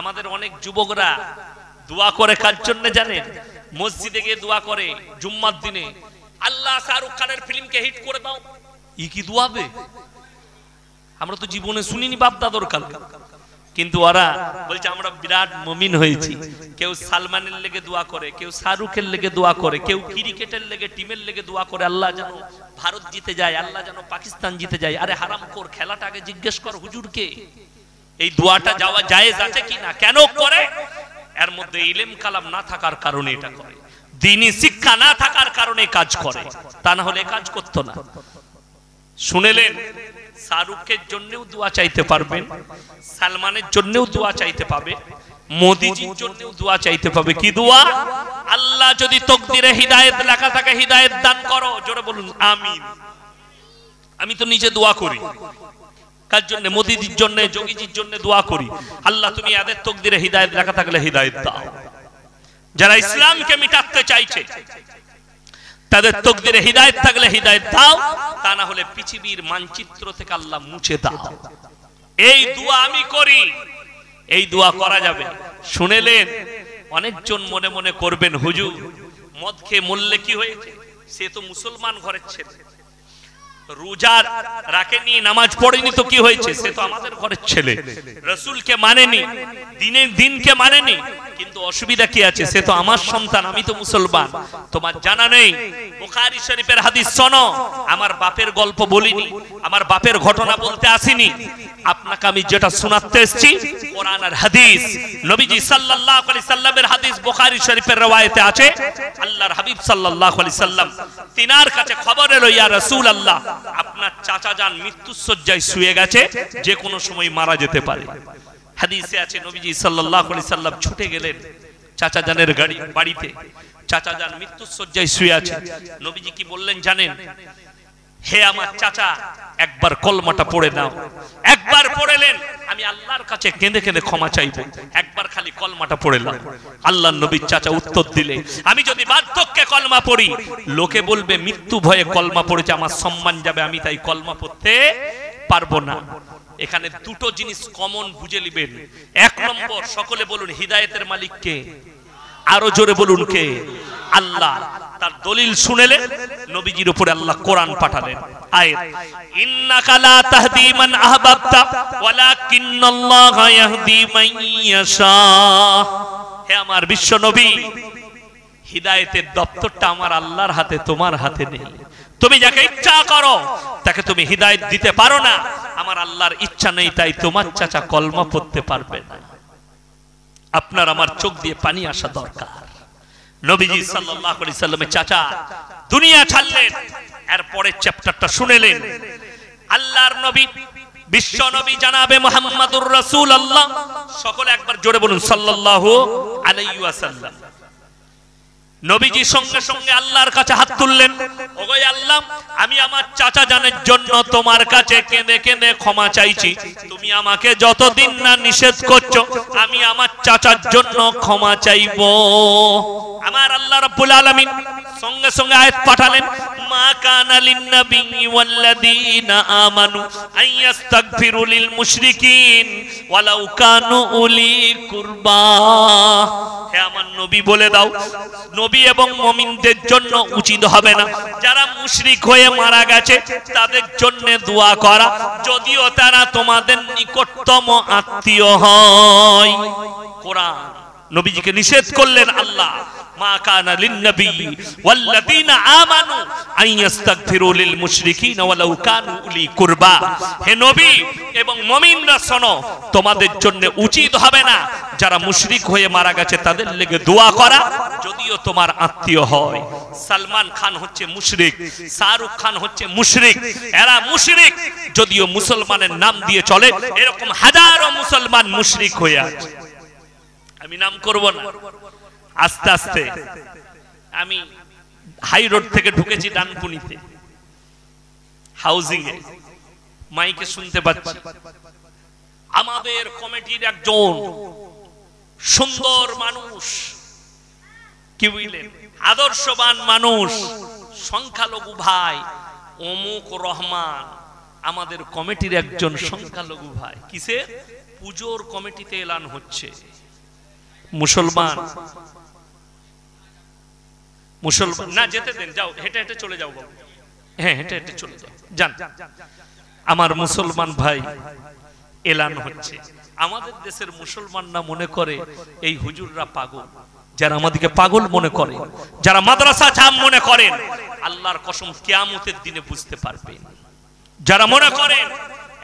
আমাদের অনেক যুবকরা দোয়া করে কার জন্য জানেন মসজিদে গিয়ে দোয়া করে জুম্মার দিনে আল্লাহ শাহরুখ খানের ফিল্মকে হিট করে দাও ই কি দোয়াবে আমরা তো জীবনে শুনিনি বাপ দাদর কাল কিন্তু ওরা বলছে আমরা বিরাট মমিন হয়েছি কেউ সালমানের লেগে দোয়া করে কেউ শাহরুখের লেগে দোয়া করে কেউ ক্রিকেটের লেগে টিমের লেগে দোয়া করে আল্লাহ জানো ভারত জিতে যায় আল্লাহ জানো পাকিস্তান জিতে যায় আরে হারাম কর খেলাটা আগে জিজ্ঞেস কর হুজুরকে এই দোয়াটা যাওয়া জায়েজ আছে কি না কেন করে এর মধ্যে ইলেম কালাম না থাকার কারণে এটা করে দিনই শিক্ষা না থাকার কারণে কাজ করে তা না হলে কাজ করত না শুনেলেন শাহরুখের জন্যও দোয়া চাইতে পারবেন সালমানের জন্যও দোয়া চাইতে পাবে মোদিজির জন্যও দোয়া চাইতে পাবে কি দোয়া আল্লাহ যদি তকদিরে হৃদায়ত লেখা থাকে হৃদায়ত দান করো জোরে বলুন আমিন আমি তো নিজে দোয়া করি কার জন্য মোদিজির জন্য যোগীজির জন্য দোয়া করি আল্লাহ তুমি এদের তোক তকদিরে হৃদায়ত রাখা থাকলে হৃদায়ত দাও যারা ইসলামকে মিটাতে চাইছে তাদের তোক তকদিরে হৃদায়ত থাকলে হৃদায়ত দাও তা না হলে পৃথিবীর মানচিত্র থেকে আল্লাহ মুছে দাও এই দোয়া আমি করি এই দোয়া করা যাবে শুনেলেন অনেকজন মনে মনে করবেন হুজুর মদ খেয়ে মরলে কি হয়েছে সে তো মুসলমান ঘরের ছেলে রোজা রাখেনি নামাজ পড়েনি তো কি হয়েছে সে তো আমাদের ঘরের ছেলে রসুলকে মানেনি দিনের দিনকে মানেনি কিন্তু অসুবিধা কি আছে সে তো আমার সন্তান আমি তো মুসলমান তোমার জানা নেই বুখারী শরীফের হাদিস শোনো আমার বাপের গল্প বলিনি আমার বাপের ঘটনা বলতে আসিনি আপনাকে আমি যেটা শোনাতে এসেছি কোরআন আর হাদিস নবীজি সাল্লাল্লাহু আলাইহি সাল্লামের হাদিস বুখারী শরীফের রওয়ায়েতে আছে আল্লাহর হাবিব সাল্লাল্লাহু আলাইহি সাল্লাম তিনার কাছে খবর এলো ইয়া রাসূলুল্লাহ আপনার চাচা জান মৃত্যুর শয্যায় শুয়ে গেছে যে কোনো সময় মারা যেতে পারে হাদিসে আছে নবীজি সাল্লাল্লাহু আলাইহি সাল্লাম ছুটে গেলেন চাচা জানের গাড়ি বাড়িতে চাচা যান মৃত্যুসজ্জায় শুয়ে আছে নবীজি কি বললেন জানেন হে আমার চাচা একবার কলমাটা পড়ে নাও একবার পড়েলেন আমি আল্লাহর কাছে কেঁদে কেঁদে ক্ষমা চাইব একবার খালি কলমাটা পড়েলাম আল্লাহর নবীর চাচা উত্তর দিলে আমি যদি বার্ধক্যে কলমা পড়ি লোকে বলবে মৃত্যু ভয়ে কলমা পড়েছে আমার সম্মান যাবে আমি তাই কলমা পড়তে পারবো না এখানে দুটো জিনিস কমন বুঝে নিবেন এক নম্বর সকলে বলুন হৃদায়তের মালিককে আরো জোরে বলুন কে আল্লাহ তার দলিল শুনেলে নবীজির উপরে আল্লাহ কোরআন পাঠালেন আমার বিশ্ব নবী হিদায়তের দপ্তরটা আমার আল্লাহর হাতে তোমার হাতে নেই তুমি যাকে ইচ্ছা করো তাকে তুমি হিদায়ত দিতে পারো না আল্লাহর ইচ্ছা নেই তাই তোমার চাচা কলমা পড়তে পারবে না আপনার আমার চোখ দিয়ে পানি আসা দরকার নবীজি সাল্লাল্লাহু আলাইহি সাল্লামের চাচা দুনিয়া ছাড়লেন এর পরের চ্যাপ্টারটা শুনেলেন আল্লাহর নবী বিশ্ব নবী জানাবে মোহাম্মদুর রাসূলুল্লাহ সকলে একবার জোরে বলুন সাল্লাল্লাহু আলাইহি ওয়াসাল্লাম নবীজি সঙ্গে সঙ্গে আল্লাহর কাছে হাত তুললেন ওগই আল্লাহ আমি আমার চাচা জানের জন্য তোমার কাছে কেঁদে কেঁদে ক্ষমা চাইছি তুমি আমাকে যতদিন না নিষেধ করছো আমি আমার চাচার জন্য ক্ষমা চাইব আমার আল্লাহ রাব্বুল আলামিন সঙ্গে সঙ্গে আয়াত পাঠালেন নবী এবং মমিনদের জন্য উচিত হবে না যারা মুশরিক হয়ে মারা গেছে তাদের জন্য দোয়া করা যদিও তারা তোমাদের নিকটতম আত্মীয় হয় কোরআন নবীজিকে নিষেধ করলেন আল্লাহ উচিত হবে না যারা মুশরিক হয়ে মারা গেছে তাদের লেগে দোয়া করা যদিও তোমার আত্মীয় হয় সালমান খান হচ্ছে মুশরিক শাহরুখ খান হচ্ছে মুশরিক এরা মুশরিক যদিও মুসলমানের নাম দিয়ে চলে এরকম হাজারো মুসলমান মুশরিক হয়ে আছে আমি নাম করবো না আস্তে আস্তে আমি হাই রোড থেকে ঢুকেছি ডানকুনিতে হাউজিং এ মাইকে শুনতে পাচ্ছি আমাদের কমিটির একজন সুন্দর মানুষ কি বুঝলেন আদর্শবান মানুষ সংখ্যালঘু ভাই অমুক রহমান আমাদের কমিটির একজন সংখ্যালঘু ভাই কিসে পুজোর কমিটিতে এলান হচ্ছে মুসলমান মুসলমান না যেতে দেন যাও হেঁটে হেঁটে চলে যাও হ্যাঁ হেঁটে হেঁটে চলে যাও যান আমার মুসলমান ভাই এলান হচ্ছে আমাদের দেশের মুসলমানরা মনে করে এই হুজুররা পাগল যারা আমাদেরকে পাগল মনে করে যারা মাদ্রাসা জাম মনে করেন আল্লাহর কসম কেয়ামতের দিনে বুঝতে পারবেন যারা মনে করেন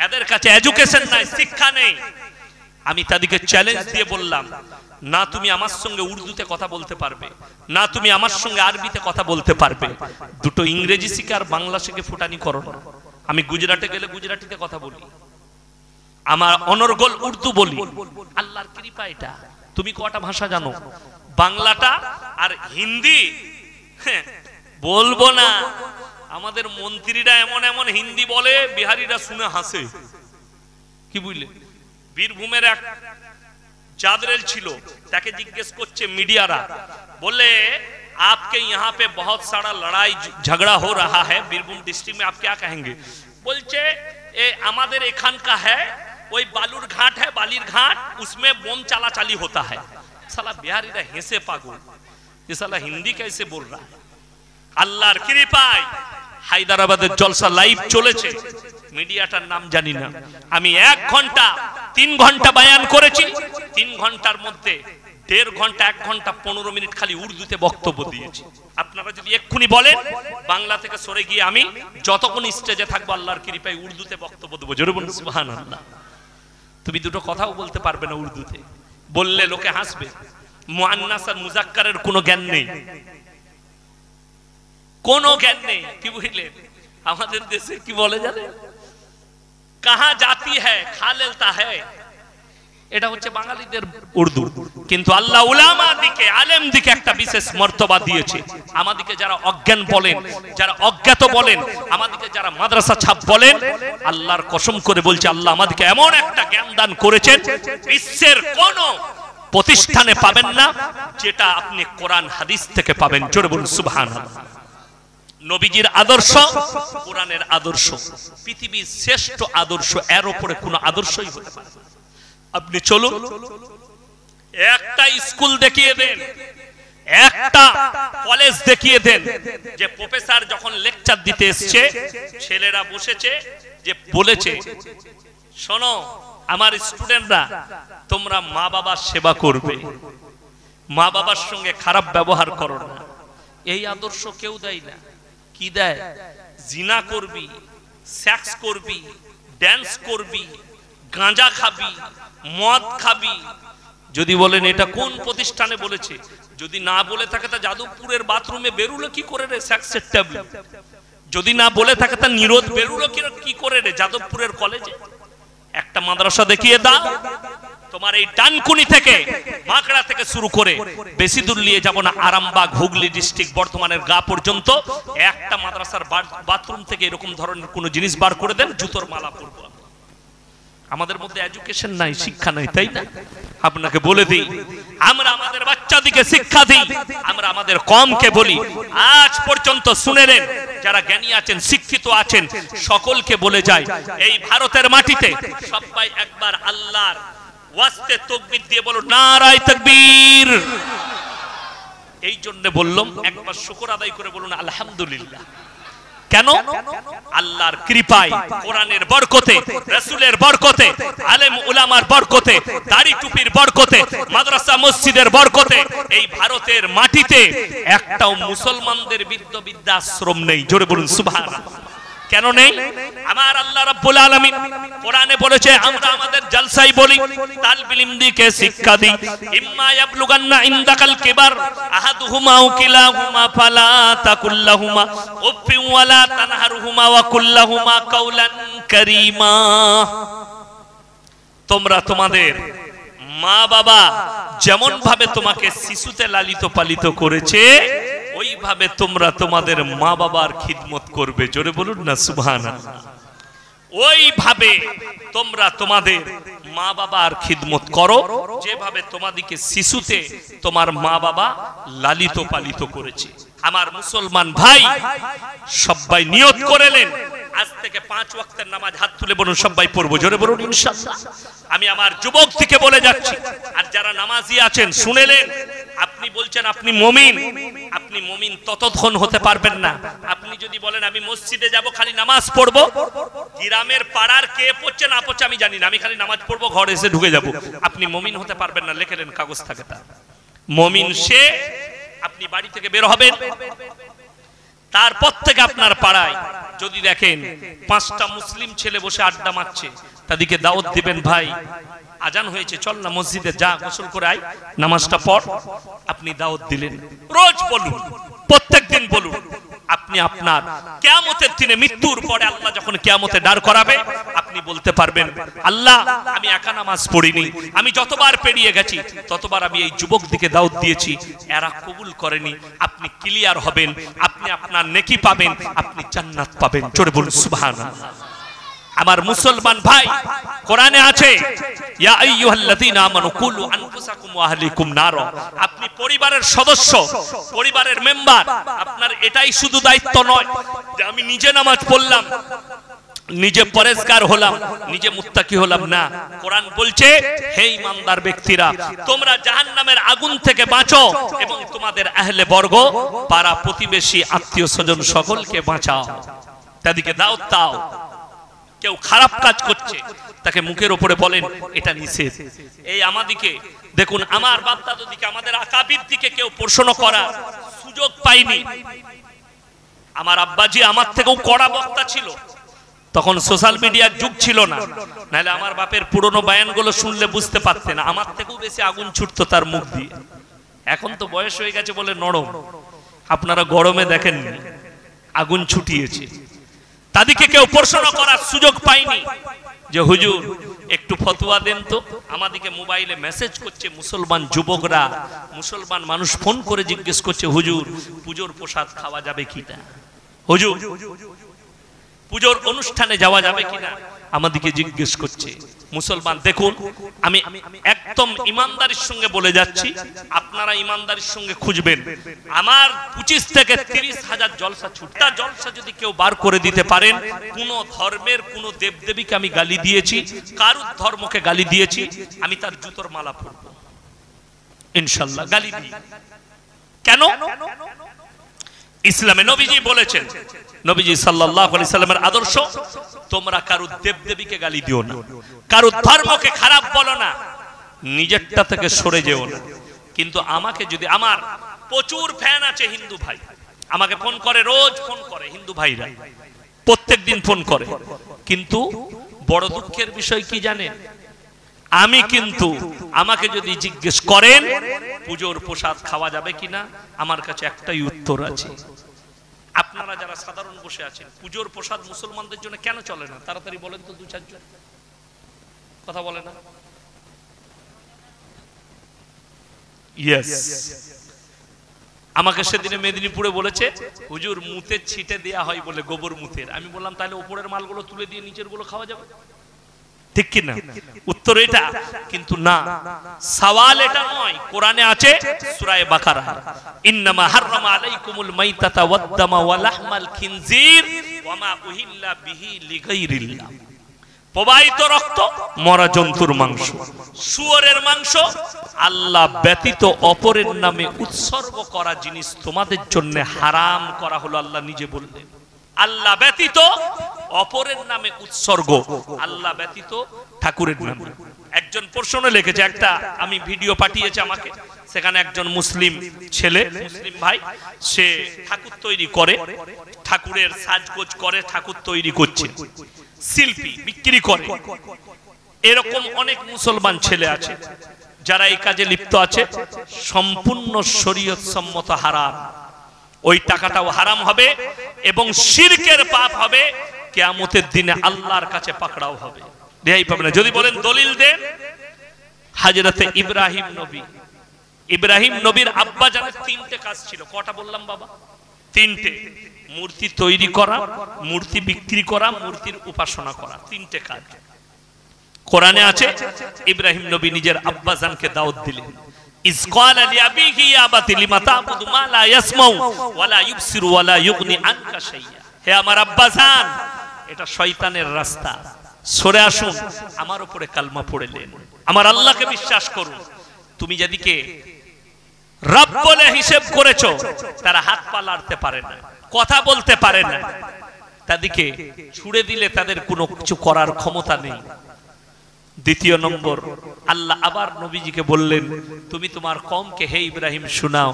এদের কাছে এডুকেশন নাই শিক্ষা নেই আমি তাদেরকে চ্যালেঞ্জ দিয়ে বললাম না তুমি আমার সঙ্গে উর্দুতে কথা বলতে পারবে না তুমি আমার সঙ্গে আরবিতে কথা বলতে পারবে দুটো ইংরেজি শিখে আর বাংলা শিখে ফুটানি করো আমি গুজরাটে গেলে গুজরাটিতে কথা বলি আমার অনর্গল উর্দু বলি আল্লাহর কৃপা এটা তুমি কটা ভাষা জানো বাংলাটা আর হিন্দি হ্যাঁ, বলবো না আমাদের মন্ত্রীরা এমন এমন হিন্দি বলে বিহারিরা শুনে হাসে কি বুঝলে বীরভূমের এক चादरेल छिलो ताके जिज्ञेस করছে মিডিয়ারা বলে आपके यहाँ पे बहुत सारा लड़ाई झगड़ा हो रहा है बीरभूम डिस्ट्रिक्ट में आप क्या कहेंगे बोलचे ए আমাদের এখানকার है ওই বালুর ঘাট है বালির ঘাট उसमें बम चला चाली होता है साला बिहारी रे हेसे पागल ये साला हिंदी कैसे बोल रहा है अल्लाह अल्लाहर कृपाय হায়দারাবাদের জলসা লাইভ চলেছে মিডিয়াটার নাম জানি না আমি এক ঘন্টা তিন ঘন্টা বায়ান করেছি তিন ঘন্টার মধ্যে দেড় ঘন্টা এক ঘন্টা পনেরো মিনিট খালি উর্দুতে বক্তব্য দিয়েছি আপনারা যদি এক্ষুনি বলেন বাংলা থেকে সরে গিয়ে আমি যতক্ষণ স্টেজে থাকবো আল্লাহর কৃপায় উর্দুতে বক্তব্য দেবো জোরে সুহান আল্লাহ তুমি দুটো কথাও বলতে পারবে না উর্দুতে বললে লোকে হাসবে মোয়ান্নাস আর মুজাক্কারের কোনো জ্ঞান নেই কোনো জ্ঞান নেই কি বুঝলেন আমাদের দেশে কি বলে জানে কাহা জাতি হ্যায় তা হ্যাঁ এটা হচ্ছে বাঙালিদের উর্দু কিন্তু আল্লাহ উলামা দিকে আলেম দিকে একটা বিশেষ মর্তবা দিয়েছে আমাদিকে যারা অজ্ঞান বলেন যারা অজ্ঞাত বলেন আমাদিকে যারা মাদ্রাসা ছাপ বলেন আল্লাহর কসম করে বলছে আল্লাহ আমাদিকে এমন একটা জ্ঞান দান করেছেন বিশ্বের কোন প্রতিষ্ঠানে পাবেন না যেটা আপনি কোরআন হাদিস থেকে পাবেন জোরে বলুন সুবহানাল্লাহ নবীজির আদর্শ কোরআনের আদর্শ পৃথিবীর শ্রেষ্ঠ আদর্শ এর উপরে কোন আদর্শই হতে পারে আপনি চলুন একটা স্কুল দেখিয়ে দেন একটা কলেজ দেখিয়ে দেন যে প্রফেসর যখন লেকচার দিতে এসছে ছেলেরা বসেছে যে বলেছে শোনো আমার স্টুডেন্টরা তোমরা মা বাবার সেবা করবে মা বাবার সঙ্গে খারাপ ব্যবহার করো না এই আদর্শ কেউ দেয় না কি দেয় জিনা করবি সেক্স করবি ড্যান্স করবি গাঁজা খাবি মদ খাবি যদি বলেন এটা কোন প্রতিষ্ঠানে বলেছে যদি না বলে থাকে তা যাদবপুরের বাথরুমে বেরুলো কি করে রে স্যাক্সের ট্যাবলেট যদি না বলে থাকে তা নিরোধ বেরুলো কি করে রে যাদবপুরের কলেজে একটা মাদ্রাসা দেখিয়ে দাও তোমার এই ডানকুনি থেকে মাকড়া থেকে শুরু করে বেশি দূর নিয়ে যাবো না আরামবাগ হুগলি ডিস্ট্রিক্ট বর্তমানের গা পর্যন্ত একটা মাদ্রাসার বাথরুম থেকে এরকম ধরনের কোনো জিনিস বার করে দেন জুতোর মালা পরবো আমাদের মধ্যে এডুকেশন নাই শিক্ষা নাই তাই না আপনাকে বলে দিই আমরা আমাদের বাচ্চাদিকে শিক্ষা দিই আমরা আমাদের কমকে বলি আজ পর্যন্ত শুনে নেন যারা জ্ঞানী আছেন শিক্ষিত আছেন সকলকে বলে যায় এই ভারতের মাটিতে সবাই একবার আল্লাহর ওয়াস্তে তকবির দিয়ে বলো নারায় তকবীর এই জন্য বললাম একবার শুকর আদায় করে বলুন আলহামদুলিল্লাহ কেন আল্লাহর কৃপায় কোরআনের বরকতে রাসূলের বরকতে আলেম উলামার বরকতে দাড়ি টুপির বরকতে মাদ্রাসা মসজিদের বরকতে এই ভারতের মাটিতে একটাও মুসলমানদের বিদ্য বিদ্যা আশ্রম নেই জোরে বলুন সুবহানাল্লাহ কেন নেই আমার আল্লাহ রাব্বুল আলামিন কোরআনে বলেছে আমরা আমাদের জলসায় বলি তালবিলিম দিকে শিক্ষা দিই ইম্মা ইয়াবলুগান্না ইনদাকাল কিবার আহাদুহুমা ওয়া কিলাহুমা ফালা তাকুল্লাহুমা উফি ওয়ালা তানহারুহুমা ওয়া কুল্লাহুমা কাউলান কারীমা তোমরা তোমাদের মা বাবা যেমন ভাবে তোমাকে শিশুতে লালিত পালিত করেছে ওইভাবে তোমরা তোমাদের মা বাবার খিদমত করবে জোরে বলুন না সুহানা ওইভাবে তোমরা তোমাদের মা বাবার খিদমত করো যেভাবে তোমাদিকে শিশুতে তোমার মা বাবা লালিত পালিত করেছে আমার মুসলমান ভাই সবাই নিয়ত করেলেন আজ থেকে পাঁচ ওয়াক্তের নামাজ হাত তুলে বলুন সবাই পড়বো জোরে বলুন ইনশাআল্লাহ আমি আমার যুবক থেকে বলে যাচ্ছি আর যারা নামাজি আছেন শুনেলেন আপনি বলছেন আপনি মমিন আপনি মমিন ততক্ষণ হতে পারবেন না আপনি যদি বলেন আমি মসজিদে যাব খালি নামাজ পড়বো গ্রামের পাড়ার কে পড়ছে না পড়ছে আমি জানি না আমি খালি নামাজ পড়বো ঘরে এসে ঢুকে যাব আপনি মমিন হতে পারবেন না লেখেলেন কাগজ থাকে তা মমিন সে আপনি বাড়ি থেকে বের হবেন তারপর থেকে আপনার পাড়ায় যদি দেখেন পাঁচটা মুসলিম ছেলে বসে আড্ডা মারছে তাদেরকে দাওয়াত দিবেন ভাই আজান হয়েছে চল না মসজিদে যা গোসল করে আয় নামাজটা পড় আপনি দাওয়াত দিলেন রোজ বলুন প্রত্যেক দিন বলুন আপনি আপনার কেয়ামতের দিনে মৃত্যুর পরে আল্লাহ যখন কেয়ামতে দাঁড় করাবে আপনি বলতে পারবেন আল্লাহ আমি একা নামাজ পড়িনি আমি যতবার পেরিয়ে গেছি ততবার আমি এই যুবক দিকে দাউদ দিয়েছি এরা কবুল করেনি আপনি ক্লিয়ার হবেন আপনি আপনার নেকি পাবেন আপনি জান্নাত পাবেন চড়ে বলুন সুবহানাল্লাহ আমার মুসলমান ভাই কোরআনে আছে আপনি পরিবারের সদস্য পরিবারের মেম্বার আপনার এটাই শুধু দায়িত্ব নয় যে আমি নিজে নামাজ পড়লাম নিজে পরেজগার হলাম নিজে মুত্তাকি হলাম না কোরআন বলছে হে ইমানদার ব্যক্তিরা তোমরা জাহান নামের আগুন থেকে বাঁচো এবং তোমাদের আহলে বর্গ পাড়া প্রতিবেশী আত্মীয় স্বজন সকলকে বাঁচাও তাদেরকে দাও তাও কেউ খারাপ কাজ করছে তাকে মুখের ওপরে বলেন এটা নিষেধ এই আমাদিকে দেখুন আমার বাপদাদ দিকে আমাদের আকাবির দিকে কেউ প্রশ্ন করার সুযোগ পাইনি আমার আব্বাজি আমার থেকেও কড়া বক্তা ছিল তখন সোশ্যাল মিডিয়ার যুগ ছিল না নাহলে আমার বাপের পুরনো বায়ানগুলো শুনলে বুঝতে পারতেন আমার থেকেও বেশি আগুন ছুটতো তার মুখ দিয়ে এখন তো বয়স হয়ে গেছে বলে নরম আপনারা গরমে দেখেননি আগুন ছুটিয়েছে তাদেরকে কেউ প্রশ্ন করার সুযোগ পায়নি যে হুজুর একটু ফতোয়া দেন তো আমাদেরকে মোবাইলে মেসেজ করছে মুসলমান যুবকরা মুসলমান মানুষ ফোন করে জিজ্ঞেস করছে হুজুর পুজোর প্রসাদ খাওয়া যাবে কিনা হুজুর পুজোর অনুষ্ঠানে যাওয়া যাবে কিনা আমাদেরকে জিজ্ঞেস করছে মুসলমান দেখুন আমি একদম ইমানদারির সঙ্গে বলে যাচ্ছি আপনারা ইমানদারির সঙ্গে খুঁজবেন আমার পঁচিশ থেকে তিরিশ হাজার জলসা ছুটটা জলসা যদি কেউ বার করে দিতে পারেন কোনো ধর্মের কোনো দেবদেবীকে আমি গালি দিয়েছি কারুর ধর্মকে গালি দিয়েছি আমি তার জুতোর মালা পরব ইনশাল্লাহ গালি দিই কেন ইসলামে নবীজি বলেছেন নবীজি সাল্লাহ সাল্লামের আদর্শ তোমরা কারো দেবদেবীকে গালি দিও না কারো ধর্মকে খারাপ বলো না নিজেরটা থেকে সরে যেও না কিন্তু আমাকে যদি আমার প্রচুর ফ্যান আছে হিন্দু ভাই আমাকে ফোন করে রোজ ফোন করে হিন্দু ভাইরা প্রত্যেক দিন ফোন করে কিন্তু বড় দুঃখের বিষয় কি জানেন আমি কিন্তু আমাকে যদি জিজ্ঞেস করেন পুজোর প্রসাদ খাওয়া যাবে কিনা আমার কাছে একটাই উত্তর আছে আপনারা যারা সাধারণ বসে আছেন পুজোর প্রসাদ মুসলমানদের জন্য কেন চলে না তাড়াতাড়ি বলেন তো দু চারজন কথা বলে না আমাকে সেদিনে মেদিনীপুরে বলেছে হুজুর মুতে ছিটে দেয়া হয় বলে গোবর মুতের আমি বললাম তাহলে উপরের মালগুলো তুলে দিয়ে নিচের গুলো খাওয়া যাবে ঠিক কি না উত্তর এটা কিন্তু না সওয়াল এটা নয় কোরআনে আছে সূরা বাকারা ইন্নামা হাররামা আলাইকুমুল মাইতাতা ওয়াদ-দামা ওয়া লাহমাল খিনজির ওয়া মা উহিল্লা বিহি লিগাইরিল্লাহ প্রবাহিত রক্ত মরা জন্তুর মাংস শুয়রের মাংস আল্লাহ ব্যতীত অপরের নামে উৎসর্গ করা জিনিস তোমাদের জন্য হারাম করা হলো আল্লাহ নিজে বললেন আল্লাহ ব্যতীত অপরের নামে উৎসর্গ আল্লাহ ব্যতীত ঠাকুরের নামে একজন প্রশ্ন লিখেছে একটা আমি ভিডিও পাঠিয়েছি আমাকে সেখানে একজন মুসলিম ছেলে মুসলিম ভাই সে ঠাকুর তৈরি করে ঠাকুরের সাজগোজ করে ঠাকুর তৈরি করছে শিল্পী বিক্রি করে এরকম অনেক মুসলমান ছেলে আছে যারা এই কাজে লিপ্ত আছে সম্পূর্ণ শরীয়ত সম্মত হারাম ওই টাকাটাও হারাম হবে এবং শিরকের পাপ হবে কেয়ামতের দিনে আল্লাহর কাছে পাকড়াও হবে রেহাই পাবে না যদি বলেন দলিল দেন হাজরাতে ইব্রাহিম নবী ইব্রাহিম নবীর আব্বা জানের তিনটে কাজ ছিল কটা বললাম বাবা তিনটে মূর্তি তৈরি করা মূর্তি বিক্রি করা মূর্তির উপাসনা করা তিনটে কাজ কোরআনে আছে ইব্রাহিম নবী নিজের আব্বা জানকে দাওয়াত দিলেন إذ قال لأبيه يا أبت لما تعبد ما لا يسمع ولا يبصر ولا يغني عنك شيئا হে আমার আব্বাজান এটা শয়তানের রাস্তা সরে আসুন আমার উপরে কালমা পড়েলেন আমার আল্লাহকে বিশ্বাস করুন তুমি যেদিকে রব বলে হিসেব করেছ তারা হাত পা লাড়তে পারে না কথা বলতে পারে না তাদেরকে ছুড়ে দিলে তাদের কোনো কিছু করার ক্ষমতা নেই দ্বিতীয় নম্বর আল্লাহ আবার নবীজিকে বললেন তুমি তোমার কমকে হে ইব্রাহিম শোনাও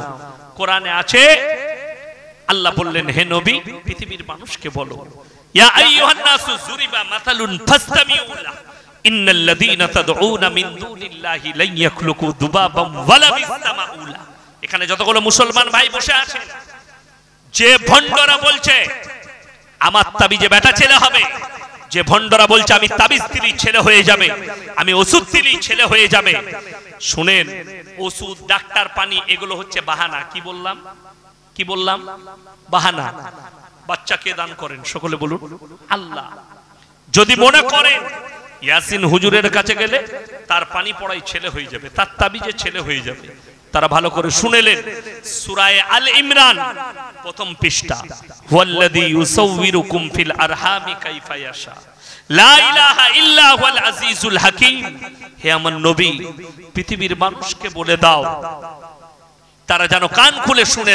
কোরআনে আছে আল্লাহ বললেন হে নবী পৃথিবীর মানুষকে বলো এখানে যতগুলো মুসলমান ভাই বসে আছে যে ভণ্ডরা বলছে আমার তাবি যে বেটা ছেলে হবে যে ভণ্ডরা বলছে আমি তাবিস্তির ছেলে হয়ে যাবে আমি ওষুধ তিরির ছেলে হয়ে যাবে শুনেন ওষুধ ডাক্তার পানি এগুলো হচ্ছে বাহানা কি বললাম কি বললাম বাহানা বাচ্চাকে দান করেন সকলে বলুন আল্লাহ যদি মনে করেন ইয়াসিন হুজুরের কাছে গেলে তার পানি পড়াই ছেলে হয়ে যাবে তার তাবিজে ছেলে হয়ে যাবে তারা ভালো করে শুনেলেন সুরায় আল ইমরান প্রথম পৃষ্ঠা ওয়াল্লাযী ফিল আরহামি কাইফা ইয়াশা লা ইলাহা আজিজুল হাকীম হে আমার নবী পৃথিবীর মানুষকে বলে দাও তারা যেন কান খুলে শুনে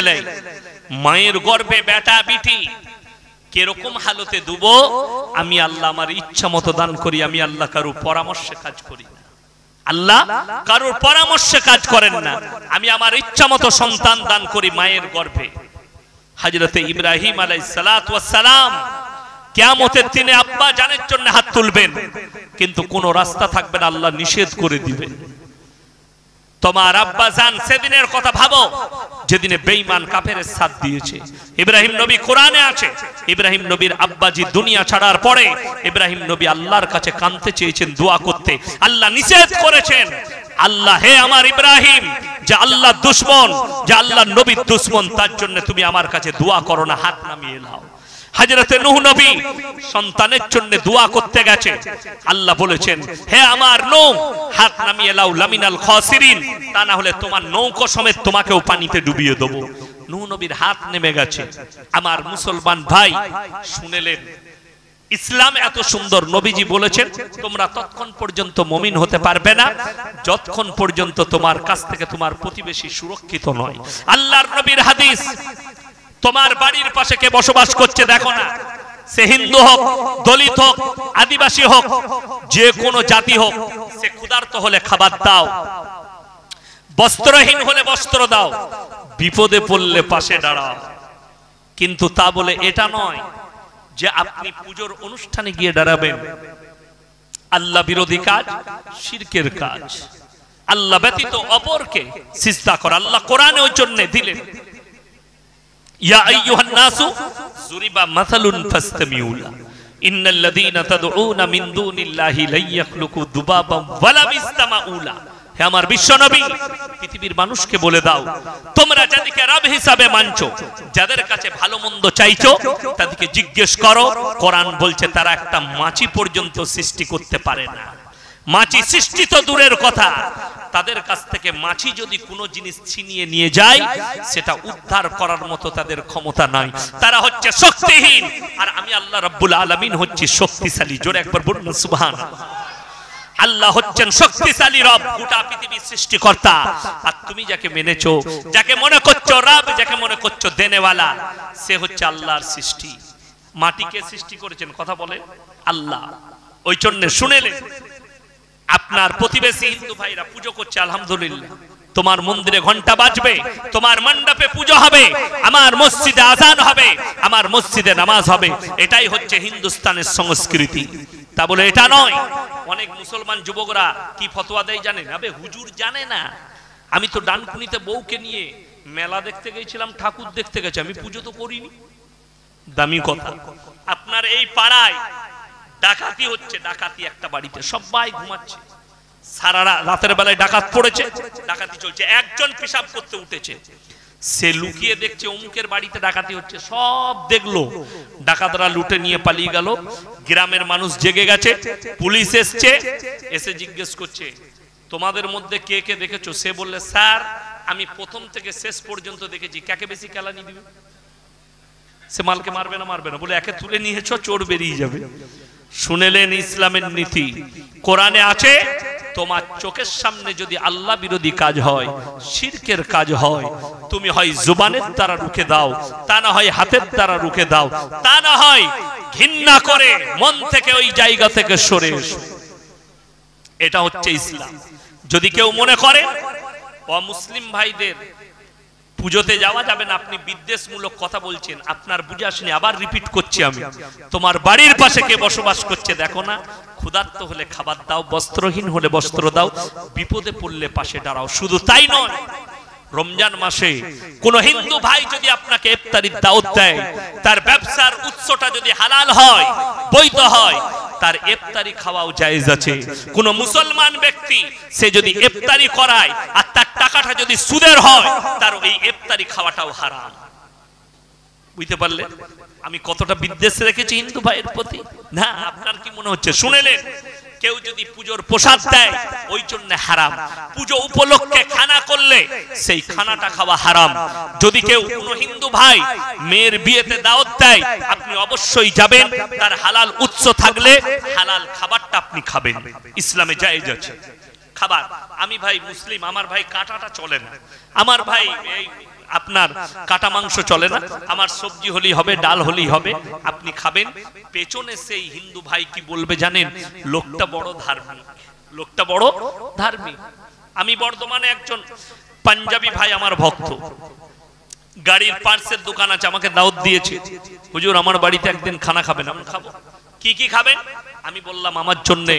মায়ের গর্ভে বেটা বিটি কেরকম হালতে দুব আমি আল্লাহ আমার ইচ্ছা মতো দান করি আমি আল্লাহ কারু পরামর্শে কাজ করি না আল্লাহ কারোর পরামর্শে কাজ করেন না আমি আমার ইচ্ছা মতো সন্তান দান করি মায়ের গর্ভে হাজরতে ইব্রাহিম আলাই সালাম কেয়ামতের দিনে আব্বা জানের জন্য হাত তুলবেন কিন্তু কোন রাস্তা থাকবে না আল্লাহ নিষেধ করে দিবেন তোমার আব্বা জান সেদিনের কথা ভাবো যেদিনে বেঈমান কাফের সাথ দিয়েছে ইব্রাহিম নবী কোরআনে আছে ইব্রাহিম নবীর আব্বাজি দুনিয়া ছাড়ার পরে ইব্রাহিম নবী আল্লাহর কাছে কানতে চেয়েছেন দোয়া করতে আল্লাহ নিষেধ করেছেন আল্লাহ হে আমার ইব্রাহিম যে আল্লাহ দুশ্মন যে আল্লাহ নবীর দুশ্মন তার জন্য তুমি আমার কাছে দোয়া করো না হাত নামিয়ে নাও হাজরাতে নুহ নবী সন্তানের জন্য দোয়া করতে গেছে আল্লাহ বলেছেন হে আমার নৌ হাত নামিয়ে লাউ লামিনাল খসিরিন তা না হলে তোমার নৌকো সমেত তোমাকেও পানিতে ডুবিয়ে দেবো নুহ নবীর হাত নেমে গেছে আমার মুসলমান ভাই শুনেলেন ইসলাম এত সুন্দর নবীজি বলেছেন তোমরা ততক্ষণ পর্যন্ত মমিন হতে পারবে না যতক্ষণ পর্যন্ত তোমার কাছ থেকে তোমার প্রতিবেশী সুরক্ষিত নয় আল্লাহর নবীর হাদিস তোমার বাড়ির পাশে কে বসবাস করছে দেখো না সে হিন্দু হোক দলিত হোক আদিবাসী হোক যে কোনো জাতি হোক সে ক্ষুধার্ত হলে খাবার দাও বস্ত্রহীন হলে বস্ত্র দাও বিপদে পড়লে পাশে দাঁড়াও কিন্তু তা বলে এটা নয় যে আপনি পুজোর অনুষ্ঠানে গিয়ে দাঁড়াবেন আল্লাহ বিরোধী কাজ শিরকের কাজ আল্লাহ ব্যতীত অপরকে সিস্তা করা আল্লাহ কোরআনের জন্য দিলেন ইয়া আইয়ুহান নাসু পৃথিবীর মানুষকে বলে দাও তোমরা যাদেরকে রব হিসাবে মানছো যাদের কাছে ভালো মন্দ চাইছো তাদেরকে জিজ্ঞেস করো কোরআন বলছে তারা একটা মাছি পর্যন্ত সৃষ্টি করতে পারে না মাছি সৃষ্টি তো দূরের কথা তাদের কাছ থেকে মাছি যদি কোনো জিনিস ছিনিয়ে নিয়ে যায় সেটা উদ্ধার করার মতো তাদের ক্ষমতা নাই তারা হচ্ছে শক্তিহীন আর আমি আল্লাহ রাব্বুল আলামিন হচ্ছে শক্তিশালী জোরে একবার বলুন সুবহানাল্লাহ আল্লাহ হচ্ছেন শক্তিশালী রব গোটা পৃথিবীর সৃষ্টিকর্তা আর তুমি যাকে মেনেছো যাকে মনে করছো রব যাকে মনে করছো দেনেওয়ালা সে হচ্ছে আল্লাহর সৃষ্টি মাটিকে সৃষ্টি করেছেন কথা বলে আল্লাহ ওই জন্য শুনেলে আপনার প্রতিবেশী হিন্দু ভাইরা পুজো করছে আলহামদুলিল্লাহ তোমার মন্দিরে ঘন্টা বাজবে তোমার মণ্ডপে পুজো হবে আমার মসজিদে আজান হবে আমার মসজিদে নামাজ হবে এটাই হচ্ছে হিন্দুস্তানের সংস্কৃতি তা বলে এটা নয় অনেক মুসলমান যুবকরা কি ফতোয়া দেয় জানে আবে হুজুর জানে না আমি তো ডানকুনিতে বউকে নিয়ে মেলা দেখতে গেছিলাম ঠাকুর দেখতে গেছি আমি পুজো তো করিনি দামি কথা আপনার এই পাড়ায় ডাকাতি হচ্ছে ডাকাতি একটা বাড়িতে সবাই ঘুমাচ্ছে সারা রাতের বেলায় ডাকাত পড়েছে ডাকাতি চলছে একজন পেশাব করতে উঠেছে সে লুকিয়ে দেখছে অমুকের বাড়িতে ডাকাতি হচ্ছে সব দেখলো ডাকাতরা লুটে নিয়ে পালিয়ে গেল গ্রামের মানুষ জেগে গেছে পুলিশ এসছে এসে জিজ্ঞেস করছে তোমাদের মধ্যে কে কে দেখেছো সে বললে স্যার আমি প্রথম থেকে শেষ পর্যন্ত দেখেছি কাকে বেশি কেলানি দিবে সে মালকে মারবে না মারবে না বলে একে তুলে নিয়েছ চোর বেরিয়ে যাবে শুনেলেন ইসলামের নীতি কোরআনে আছে তোমার চোখের সামনে যদি আল্লাহ বিরোধী কাজ হয় শিরকের কাজ হয় তুমি হয় জুবানের দ্বারা রুখে দাও তা না হয় হাতের দ্বারা রুখে দাও তা না হয় ঘৃণা করে মন থেকে ওই জায়গা থেকে সরে এটা হচ্ছে ইসলাম যদি কেউ মনে করে অমুসলিম ভাইদের পুজোতে যাওয়া যাবে না আপনি বিদ্বেষমূলক কথা বলছেন আপনার বুঝে আসলে আবার রিপিট করছি আমি তোমার বাড়ির পাশে কে বসবাস করছে দেখো না ক্ষুধার্ত হলে খাবার দাও বস্ত্রহীন হলে বস্ত্র দাও বিপদে পড়লে পাশে দাঁড়াও শুধু তাই নয় রমজান মাসে কোন হিন্দু ভাই যদি আপনাকে ইফতারির দাওয়াত দেয় তার ব্যবসার উৎসটা যদি হালাল হয় বৈধ হয় তার ইফতারি খাওয়াও জায়েজ আছে কোন মুসলমান ব্যক্তি সে যদি ইফতারি করায় আর তার টাকাটা যদি সুদের হয় তার ওই ইফতারি খাওয়াটাও হারাম বুঝতে পারলেন আমি কতটা বিদ্বেষ রেখেছি হিন্দু ভাইয়ের প্রতি না আপনার কি মনে হচ্ছে শুনেলেন কেউ যদি পুজোর প্রসাদ দেয় ওই জন্য হারাম পুজো উপলক্ষে খানা করলে সেই খানাটা খাওয়া হারাম যদি কেউ কোনো হিন্দু ভাই মেয়ের বিয়েতে দাওয়াত দেয় আপনি অবশ্যই যাবেন তার হালাল উৎস থাকলে হালাল খাবারটা আপনি খাবেন ইসলামে জায়েজ আছে খাবার আমি ভাই মুসলিম আমার ভাই কাটাটা চলে না আমার ভাই এই আপনার কাটা মাংস চলে না আমার সবজি হলেই হবে ডাল হলেই হবে আপনি খাবেন পেছনে সেই হিন্দু ভাই কি বলবে জানেন লোকটা বড় ধার্মিক লোকটা বড় ধার্মিক আমি বর্তমানে একজন পাঞ্জাবি ভাই আমার ভক্ত গাড়ির পার্সের দোকান আছে আমাকে দাওত দিয়েছে হুজুর আমার বাড়িতে একদিন খানা খাবেন আমি খাবো কি কি খাবেন আমি বললাম আমার জন্যে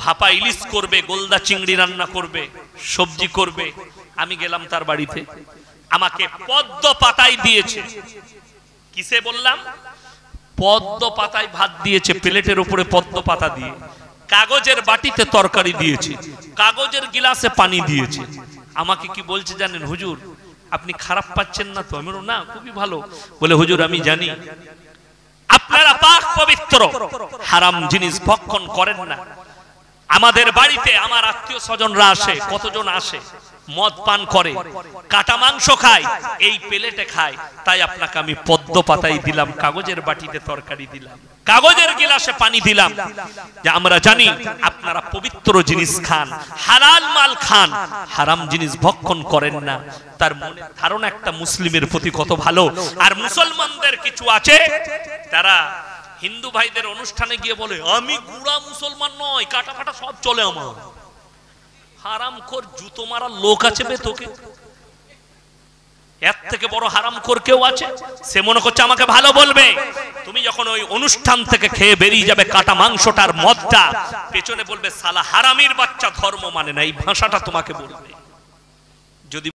ভাপা ইলিশ করবে গোলদা চিংড়ি রান্না করবে সবজি করবে আমি গেলাম তার বাড়িতে আমাকে পদ্ম পাতাই দিয়েছে কিসে বললাম পদ্ম পাতাই ভাত দিয়েছে প্লেটের উপরে পদ্ম পাতা দিয়ে কাগজের বাটিতে তরকারি দিয়েছে কাগজের গিলাসে পানি দিয়েছে আমাকে কি বলছে জানেন হুজুর আপনি খারাপ পাচ্ছেন না তো আমি না খুবই ভালো বলে হুজুর আমি জানি আপনারা পাক পবিত্র হারাম জিনিস ভক্ষণ করেন না আমাদের বাড়িতে আমার আত্মীয় স্বজনরা আসে কতজন আসে মদ পান করে কাটা মাংস খায় এই প্লেটে খায় তাই আপনাকে আমি পদ্ম পাতাই দিলাম কাগজের বাটিতে তরকারি দিলাম কাগজের গিলাসে পানি দিলাম যে আমরা জানি আপনারা পবিত্র জিনিস খান হালাল মাল খান হারাম জিনিস ভক্ষণ করেন না তার মনে ধারণা একটা মুসলিমের প্রতি কত ভালো আর মুসলমানদের কিছু আছে তারা হিন্দু ভাইদের অনুষ্ঠানে গিয়ে বলে আমি গুড়া মুসলমান নয় কাটা ফাটা সব চলে আমার হারামখোর জুতো মারা লোক আছে বে তোকে এর থেকে বড় হারামখোর কেউ আছে সে মনে করছে আমাকে ভালো বলবে তুমি যখন ওই অনুষ্ঠান থেকে খেয়ে বেরিয়ে যাবে কাটা মাংসটার মদটা পেছনে বলবে সালা হারামির বাচ্চা ধর্ম মানে না এই ভাষাটা তোমাকে বলবে